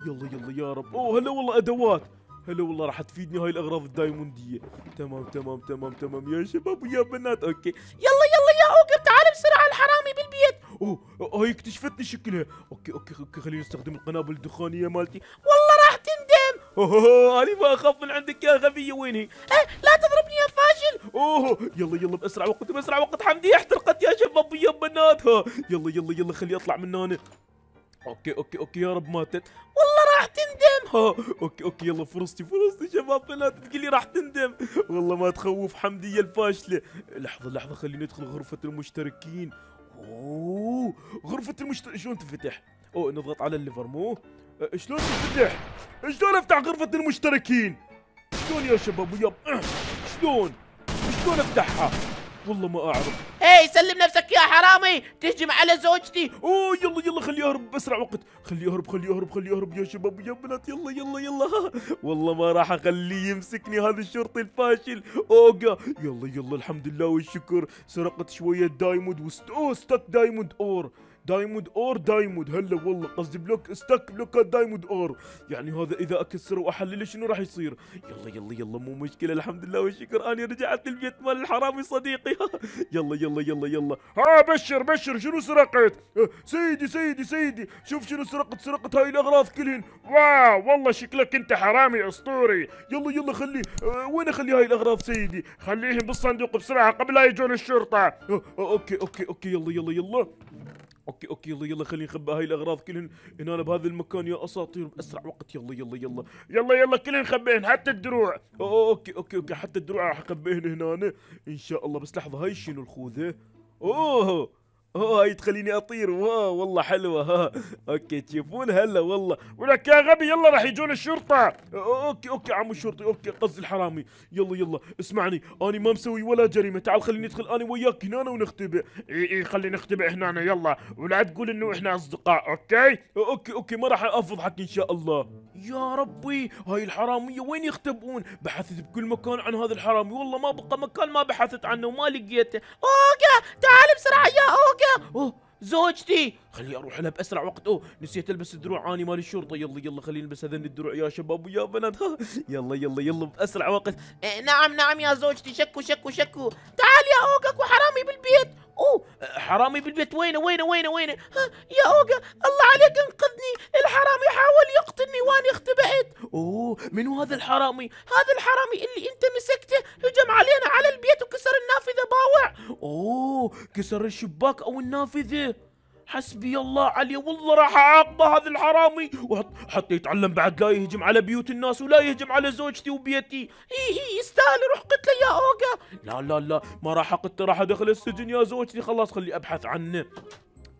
يلا يلا يا رب اوه هلا والله ادوات هلا والله راح تفيدني هاي الاغراض الدايمونديه تمام تمام تمام تمام يا شباب ويا بنات اوكي يلا يلا يا اوكي تعال بسرعه الحرامي بالبيت اوه هاي اكتشفتني شكلها اوكي اوكي اوكي خليني استخدم القنابل الدخانيه مالتي والله راح تندم اوه انا ما اخاف من عندك يا غبيه وين هي أه لا تضربني يا فاشل اوه يلا يلا باسرع وقت باسرع وقت حمدي احترقت يا شباب ويا بنات ها يلا يلا يلا خليني اطلع من هنا اوكي اوكي اوكي يا رب ماتت والله راح تندم ها اوكي اوكي يلا فرصتي فرصتي شباب تقول لي راح تندم والله ما تخوف حمدية الفاشلة لحظة لحظة خليني ادخل غرفة المشتركين اوه غرفة المشتركين شلون تفتح؟ اوه نضغط على الليفر مو أه، شلون تفتح؟ شلون افتح غرفة المشتركين؟ شلون يا شباب وياب أه، شلون؟ شلون افتحها؟ والله ما اعرف هي إيه، سلم نفسك يا حرامي تهجم على زوجتي اوه يلا يلا خليه يهرب باسرع وقت خليه يهرب خليه يهرب خليه يهرب يا شباب يا بنات يلا يلا يلا والله ما راح اخليه يمسكني هذا الشرطي الفاشل اوغا يلا يلا الحمد لله والشكر سرقت شويه دايموند وست اوه ستك دايموند اور دايمود اور دايمود هلا والله قصدي بلوك استك بلوكات دايمود اور يعني هذا اذا اكسره واحلله شنو راح يصير يلا يلا يلا مو مشكله الحمد لله والشكر انا رجعت للبيت مال الحرامي صديقي يلا يلا يلا يلا ها بشر بشر شنو سرقت أه، سيدي سيدي سيدي شوف شنو سرقت سرقت هاي الاغراض كلهن واو والله شكلك انت حرامي اسطوري يلا يلا خلي أه، وين اخلي هاي الاغراض سيدي خليهم بالصندوق بسرعه قبل لا يجون الشرطه أه، اوكي اوكي اوكي يلا يلا يلا اوكي اوكي يلا يلا خليني نخبى هاي الاغراض كلهن هنا بهذا المكان يا اساطير باسرع وقت يلا يلا يلا يلا يلا كلهن نخبيهن حتى الدروع اوكي اوكي اوكي حتى الدروع راح اخبيهن هنا ان شاء الله بس لحظه هاي شنو الخوذه اوه هاي تخليني اطير واو والله حلوه ها اوكي تشوفون هلا والله ولك يا غبي يلا راح يجون الشرطه اوكي اوكي عمو الشرطي اوكي قصدي الحرامي يلا يلا اسمعني انا ما مسوي ولا جريمه تعال خليني ادخل انا وياك هنا ونختبئ اي اي خلينا نختبئ هنا يلا ولا تقول انه احنا اصدقاء اوكي اوكي اوكي ما راح افضحك ان شاء الله يا ربي هاي الحراميه وين يختبئون بحثت بكل مكان عن هذا الحرامي والله ما بقى مكان ما بحثت عنه وما لقيته اوكي تعال بسرعه يا اوكي اوه زوجتي خلي اروح لها باسرع وقت اوه نسيت البس الدروع اني مال الشرطه يلا يلا خليني البس هذين الدروع يا شباب ويا بنات يلا يلا يلا باسرع وقت إيه نعم نعم يا زوجتي شكو شكو شكو تعال يا اوكك وحرامي بالبيت اوه حرامي بالبيت وينه وينه وينه وينه يا اوجا الله عليك انقذني الحرامي حاول يقتلني وانا اختبأت اوه من هذا الحرامي هذا الحرامي اللي انت مسكته هجم علينا على البيت وكسر النافذه باوع اوه كسر الشباك او النافذه حسبي الله عليه والله راح اعاقبه هذا الحرامي حتى يتعلم بعد لا يهجم على بيوت الناس ولا يهجم على زوجتي وبيتي اي اي يستاهل روح قتله يا اوجا لا لا لا ما راح اقتله راح ادخله السجن يا زوجتي خلاص خلي ابحث عنه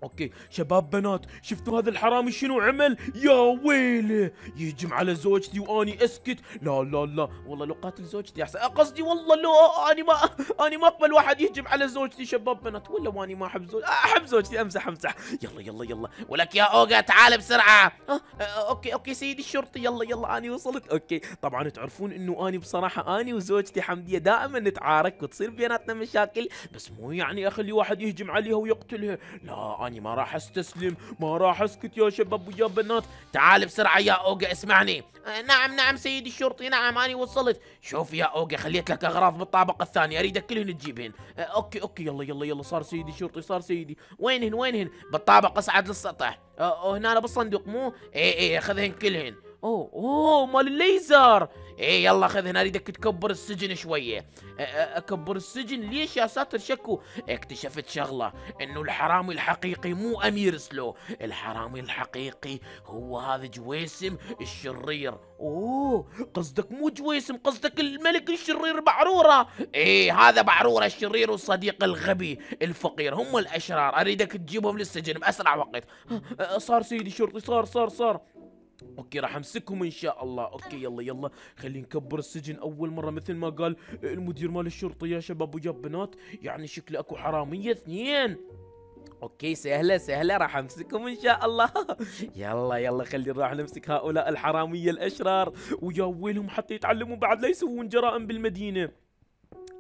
اوكي شباب بنات شفتوا هذا الحرامي شنو عمل يا ويله يهجم على زوجتي واني اسكت لا لا لا والله لو قاتل زوجتي احسن أه، قصدي والله لو اني ما أه، اني ما اقبل واحد يهجم على زوجتي شباب بنات ولا واني ما احب زوجتي احب زوجتي امزح امزح يلا يلا يلا ولك يا اوغا تعال بسرعه أه،, أه اوكي اوكي سيدي الشرطي يلا يلا اني وصلت اوكي طبعا تعرفون انه اني بصراحه اني وزوجتي حمديه دائما نتعارك وتصير بيناتنا مشاكل بس مو يعني اخلي واحد يهجم عليها ويقتلها لا ثاني ما راح استسلم ما راح اسكت يا شباب ويا بنات تعال بسرعة يا أوجا اسمعني آه، نعم نعم سيدي الشرطي نعم أنا وصلت شوف يا أوجا خليت لك أغراض بالطابق الثاني أريدك كلهن تجيبهن آه، أوكي أوكي يلا يلا يلا صار سيدي الشرطي صار سيدي وينهن وينهن بالطابق اصعد للسطح آه، هنا بالصندوق مو إي إي خذهن كلهن اوه اوه مال الليزر ايه يلا خذ هنا اريدك تكبر السجن شويه اكبر السجن ليش يا ساتر شكو اكتشفت شغله انه الحرامي الحقيقي مو امير سلو الحرامي الحقيقي هو هذا جويسم الشرير اوه قصدك مو جويسم قصدك الملك الشرير بعروره ايه هذا بعروره الشرير والصديق الغبي الفقير هم الاشرار اريدك تجيبهم للسجن باسرع وقت أه، أه، صار سيدي شرطي صار صار صار اوكي راح امسكهم ان شاء الله اوكي يلا يلا خلينا نكبر السجن اول مره مثل ما قال المدير مال الشرطه يا شباب ويا بنات يعني شكله اكو حراميه اثنين اوكي سهلة سهلة راح امسكهم ان شاء الله يلا يلا خلينا راح نمسك هؤلاء الحرامية الاشرار ويا ويلهم حتى يتعلموا بعد لا يسوون جرائم بالمدينة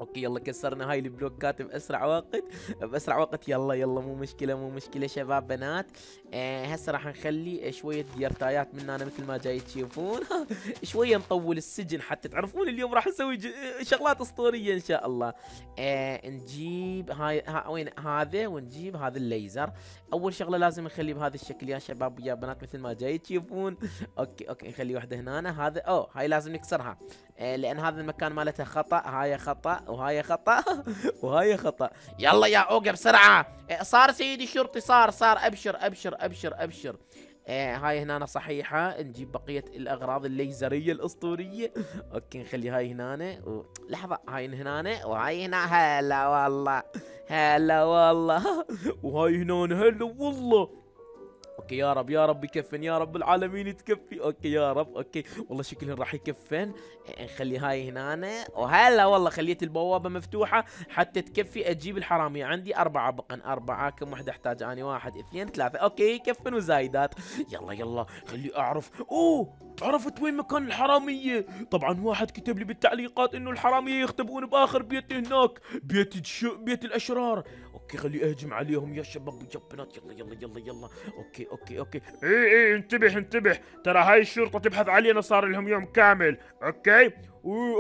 اوكي يلا كسرنا هاي البلوكات باسرع وقت باسرع وقت يلا يلا مو مشكله مو مشكله شباب بنات آه هسه راح نخلي شويه ديرتايات من هنا مثل ما جاي تشوفون شويه نطول السجن حتى تعرفون اليوم راح نسوي شغلات اسطوريه ان شاء الله آه نجيب هاي ها وين هذا ونجيب هذا الليزر اول شغله لازم نخليه بهذا الشكل يا شباب ويا بنات مثل ما جاي تشوفون اوكي اوكي نخلي واحده هنا هذا اوه هاي لازم نكسرها آه لان هذا المكان مالته خطا هاي خطا وهاي خطا وهاي خطا يلا يا اوجا بسرعه إيه، صار سيدي الشرطي صار صار ابشر ابشر ابشر ابشر آه هاي هنا صحيحة نجيب بقية الأغراض الليزرية الأسطورية أوكي نخلي هاي هنا و... لحظة هاي هنا وهاي هنا هلا والله هلا والله وهاي هنا هلا والله اوكي يا رب يا رب يكفن يا رب العالمين تكفي اوكي يا رب اوكي والله شكله راح يكفن نخلي إيه، هاي هنا وهلا والله خليت البوابه مفتوحه حتى تكفي اجيب الحراميه عندي اربعه بقن اربعه كم وحده احتاج اني واحد اثنين ثلاثه اوكي يكفن وزايدات يلا يلا خلي اعرف اوه عرفت وين مكان الحراميه طبعا واحد كتب لي بالتعليقات انه الحراميه يختبئون باخر بيت هناك بيت الش... بيت الاشرار اوكي خلي اهجم عليهم يا شباب ويا بنات يلا يلا يلا يلا اوكي اوكي اوكي اي اي انتبه انتبه ترى هاي الشرطه تبحث علينا صار لهم يوم كامل اوكي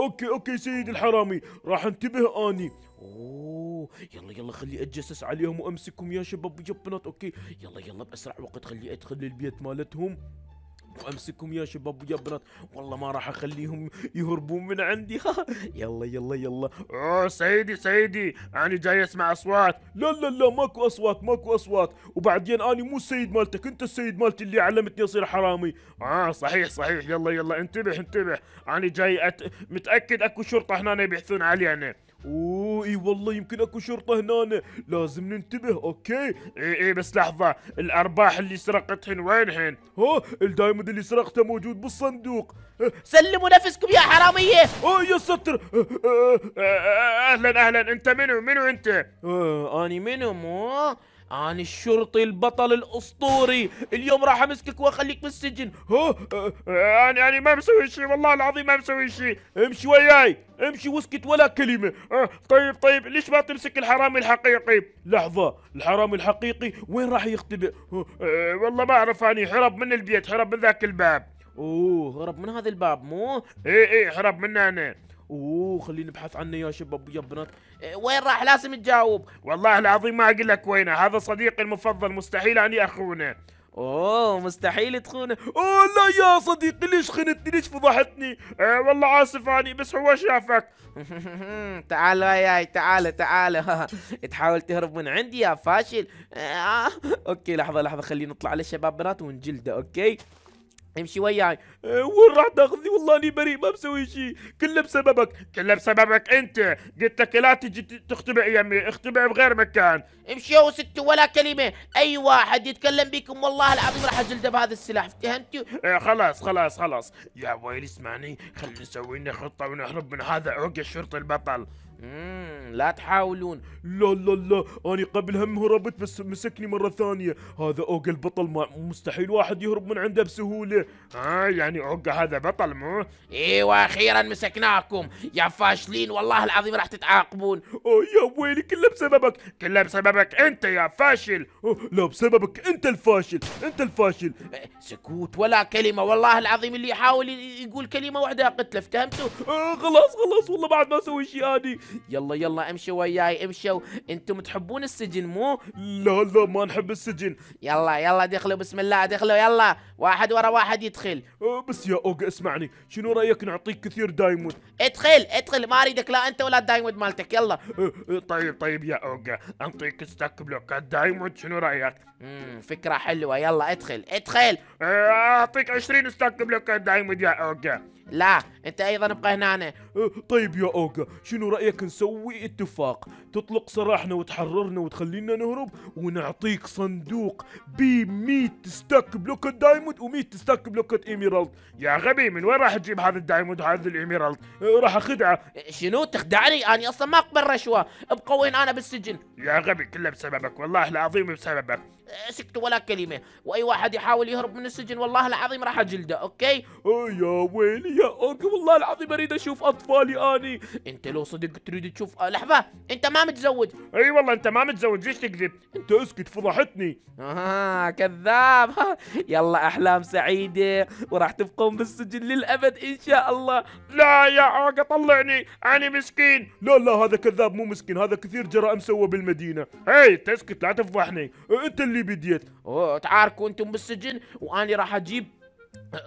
اوكي اوكي سيد الحرامي راح انتبه اني اوه يلا يلا خلي اتجسس عليهم وامسكهم يا شباب ويا بنات اوكي يلا يلا باسرع وقت خلي ادخل للبيت مالتهم وامسكهم يا شباب ويا بنات والله ما راح اخليهم يهربون من عندي يلا يلا يلا اوه سيدي سيدي انا جاي اسمع اصوات لا لا لا ماكو اصوات ماكو اصوات وبعدين انا مو السيد مالتك انت السيد مالتي اللي علمتني اصير حرامي اه صحيح صحيح يلا يلا انتبه انتبه انا جاي أت... متاكد اكو شرطه هنا يبحثون علي اوه اي والله يمكن اكو شرطه هنا لازم ننتبه اوكي اي اي بس لحظه الارباح اللي سرقتهن وينهن ها الدايموند اللي سرقته موجود بالصندوق سلموا نفسكم يا حراميه اه يا ستر اهلا اهلا انت منو منو انت آه اني منو مو أنا الشرطي البطل الاسطوري اليوم راح امسكك واخليك بالسجن هو أنا يعني-, يعني ما مسوي شيء والله العظيم ما مسوي شيء امشي وياي امشي واسكت ولا كلمه أه طيب طيب ليش ما تمسك الحرامي الحقيقي لحظه الحرامي الحقيقي وين راح يختبئ أه والله ما اعرف أنا يعني هرب من البيت هرب من ذاك الباب اوه هرب من هذا الباب مو ايه ايه هرب من هنا اوه خليني ابحث عنه يا شباب يا بنات إيه، وين راح لازم تجاوب والله العظيم ما اقول لك وينه هذا صديقي المفضل مستحيل اني اخونه اوه مستحيل تخونه اوه لا يا صديقي ليش خنتني ليش فضحتني آه والله اسف اني بس هو شافك تعال وياي تعال تعال تحاول تهرب من عندي يا فاشل إيه، آه. اوكي لحظه لحظه خلينا نطلع على الشباب بنات ونجلده اوكي امشي وياي آه، وين راح تاخذني والله اني بريء ما مسوي شيء كله بسببك كله بسببك انت قلت لك لا تجي تختبئ يمي اختبئ بغير مكان امشي يا ست ولا كلمه اي واحد يتكلم بيكم والله العظيم راح اجلده بهذا السلاح فهمتوا اه خلاص خلاص خلاص يا ويلي اسمعني خلينا نسوي لنا خطه ونهرب من هذا عوق الشرطي البطل مم. لا تحاولون لا لا لا أنا قبل هم هربت بس مسكني مرة ثانية هذا أوجا البطل ما مستحيل واحد يهرب من عنده بسهولة آه يعني أوجا هذا بطل مو إيوة أخيرا مسكناكم يا فاشلين والله العظيم راح تتعاقبون أوه يا ويلي كله بسببك كله بسببك أنت يا فاشل أوه لا بسببك أنت الفاشل أنت الفاشل أه، سكوت ولا كلمة والله العظيم اللي يحاول يقول كلمة واحدة قتله افتهمتوا آه خلاص خلاص والله بعد ما أسوي شيء هذه يلا يلا امشوا وياي امشوا انتم تحبون السجن مو لا لا ما نحب السجن يلا يلا دخلوا بسم الله دخلوا يلا واحد ورا واحد يدخل أه، بس يا اوجا اسمعني شنو رايك نعطيك كثير دايمود ادخل ادخل ما اريدك لا انت ولا دايمود مالتك يلا أه،, أه طيب طيب يا اوجا انطيك ستاك بلوكات دايمود شنو رايك امم فكره حلوه يلا ادخل ادخل أه، اعطيك 20 ستاك بلوكات دايمود يا اوجا لا انت ايضا ابقى هنا أنا. طيب يا اوغا شنو رايك نسوي اتفاق تطلق سراحنا وتحررنا وتخلينا نهرب ونعطيك صندوق ب 100 ستاك بلوكت دايموند و100 ستاك بلوكت ايميرالد يا غبي من وين راح تجيب هذا الدايموند هذا الايميرالد راح اخدعه شنو تخدعني انا اصلا ما اقبل رشوه ابقى وين انا بالسجن يا غبي كله بسببك والله العظيم بسببك سكت ولا كلمه واي واحد يحاول يهرب من السجن والله العظيم راح اجلده اوكي يا ويلي يا أوكي والله العظيم اريد اشوف اطفالي اني انت لو صدق تريد تشوف آه لحظه انت ما متزوج اي والله انت ما متزوج ليش تكذب انت اسكت فضحتني آه كذاب يلا احلام سعيده وراح تبقون بالسجن للابد ان شاء الله لا يا أوكي طلعني انا مسكين لا لا هذا كذاب مو مسكين هذا كثير جرائم سوى بالمدينه هي تسكت لا تفضحني انت اللي اللي بديت تعاركوا انتم بالسجن واني راح اجيب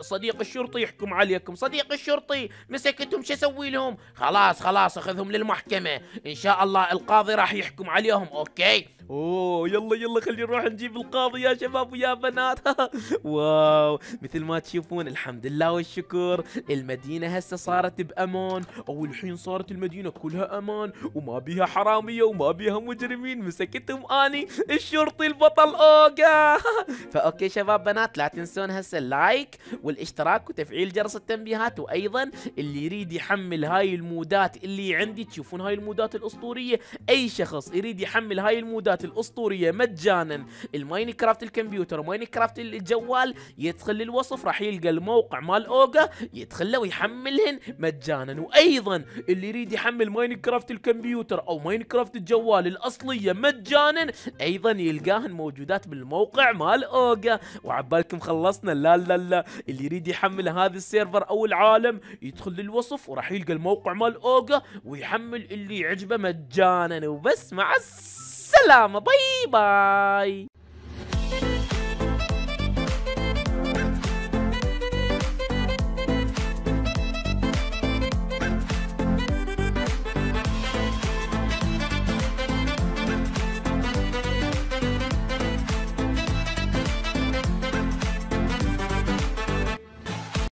صديق الشرطي يحكم عليكم صديق الشرطي مسكتهم شو اسوي لهم خلاص خلاص اخذهم للمحكمه ان شاء الله القاضي راح يحكم عليهم اوكي اوه يلا يلا خلينا نروح نجيب القاضي يا شباب ويا بنات واو مثل ما تشوفون الحمد لله والشكر المدينه هسه صارت بامان او الحين صارت المدينه كلها امان وما بيها حراميه وما بيها مجرمين مسكتهم اني الشرطي البطل اوغا فاوكي شباب بنات لا تنسون هسه اللايك والاشتراك وتفعيل جرس التنبيهات وايضا اللي يريد يحمل هاي المودات اللي عندي تشوفون هاي المودات الاسطوريه اي شخص يريد يحمل هاي المودات الاسطوريه مجانا الماينكرافت الكمبيوتر كرافت الجوال يدخل للوصف راح يلقى الموقع مال اوجا يدخل له ويحملهن مجانا وايضا اللي يريد يحمل ماينكرافت الكمبيوتر او ماينكرافت الجوال الاصليه مجانا ايضا يلقاهن موجودات بالموقع مال اوجا وعبالكم خلصنا لا لا لا اللي يريد يحمل هذا السيرفر او العالم يدخل للوصف وراح يلقى الموقع مال اوجا ويحمل اللي يعجبه مجانا وبس مع السلامه باي باي